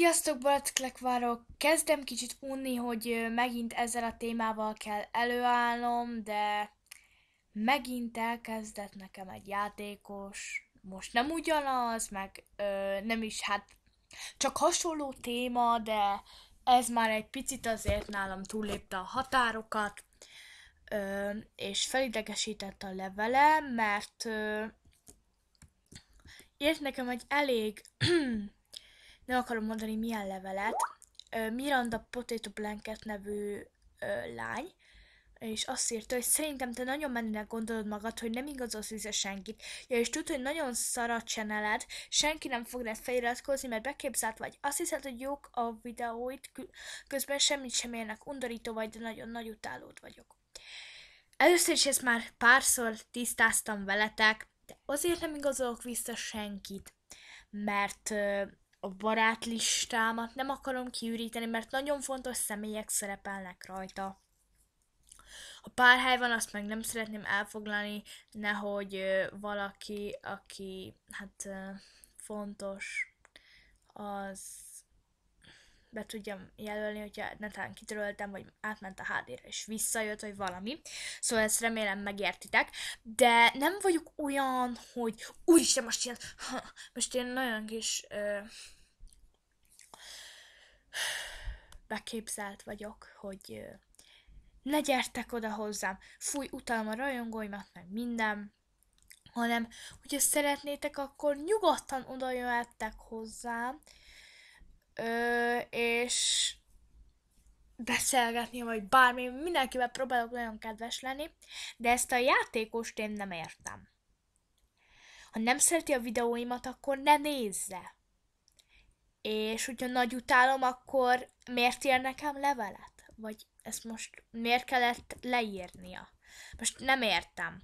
Sziasztok, Balackek várok! Kezdem kicsit unni, hogy megint ezzel a témával kell előállnom, de megint elkezdett nekem egy játékos. Most nem ugyanaz, meg ö, nem is, hát csak hasonló téma, de ez már egy picit azért nálam túllépte a határokat, ö, és felidegesített a levele, mert ö, írt nekem egy elég nem akarom mondani milyen levelet, Miranda Potato Blanket nevű lány, és azt írta, hogy szerintem te nagyon menőnek gondolod magad, hogy nem igazolsz vissza senkit. Ja, és tudod, hogy nagyon szar a channeled, senki nem fog rád feliratkozni, mert beképzelt vagy. Azt hiszed, hogy jók a videóid, közben semmit sem érnek, undorító vagy, de nagyon nagy utálód vagyok. Először is ezt már párszor tisztáztam veletek, de azért nem igazolok vissza senkit, mert a barátlistámat nem akarom kiüríteni, mert nagyon fontos személyek szerepelnek rajta. A van azt meg nem szeretném elfoglalni, nehogy valaki, aki hát fontos, az be tudjam jelölni, hogyha netán kitöröltem, vagy átment a HD-re, és visszajött, vagy valami. Szóval ezt remélem megértitek. De nem vagyok olyan, hogy úristen, most ilyen, most én nagyon kis ö, beképzelt vagyok, hogy ö, ne gyertek oda hozzám, fúj, utálom a rajongóimat, meg minden, hanem hogyha szeretnétek, akkor nyugodtan oda jöhettek hozzám, Ö, és beszélgetni, vagy bármi, mindenkivel próbálok nagyon kedves lenni, de ezt a játékost én nem értem. Ha nem szereti a videóimat, akkor ne nézze. És hogyha nagy utálom, akkor miért ír nekem levelet? Vagy ezt most miért kellett leírnia? Most nem értem.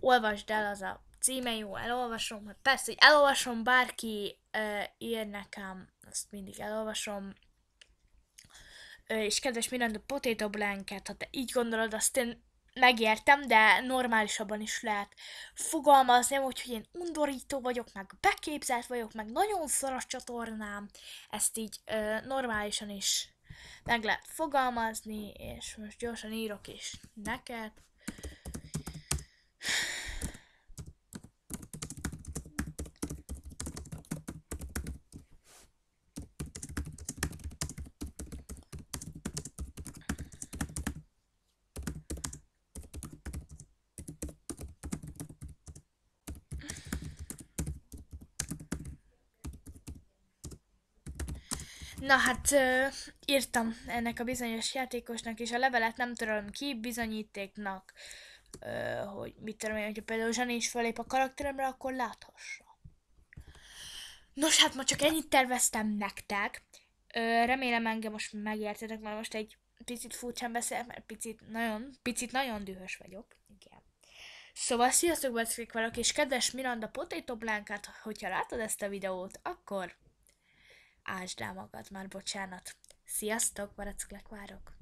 Olvasd el az a címe jó, elolvasom, hát persze, hogy elolvasom, bárki uh, ír nekem, azt mindig elolvasom. Uh, és kedves Miranda Potato Blanket, ha te így gondolod, azt én megértem, de normálisabban is lehet fogalmazni, úgyhogy én undorító vagyok, meg beképzelt vagyok, meg nagyon szoros csatornám, ezt így ö, normálisan is meg lehet fogalmazni, és most gyorsan írok is neked. Na hát uh, írtam ennek a bizonyos játékosnak, és a levelet nem törölöm ki bizonyítéknak, uh, hogy mit tudom én, hogyha például Zsani is fölép a karakteremre, akkor láthassa. Nos, hát ma csak ennyit terveztem nektek. Uh, remélem engem most megértetek, mert most egy picit furcsán beszélek, mert picit nagyon, picit nagyon dühös vagyok. Igen. Szóval sziasztok, Beckék vagyok, és kedves Miranda Potato Blánkát, hogyha látod ezt a videót, akkor Ásd rá magad már, bocsánat. Sziasztok, Barackulek várok!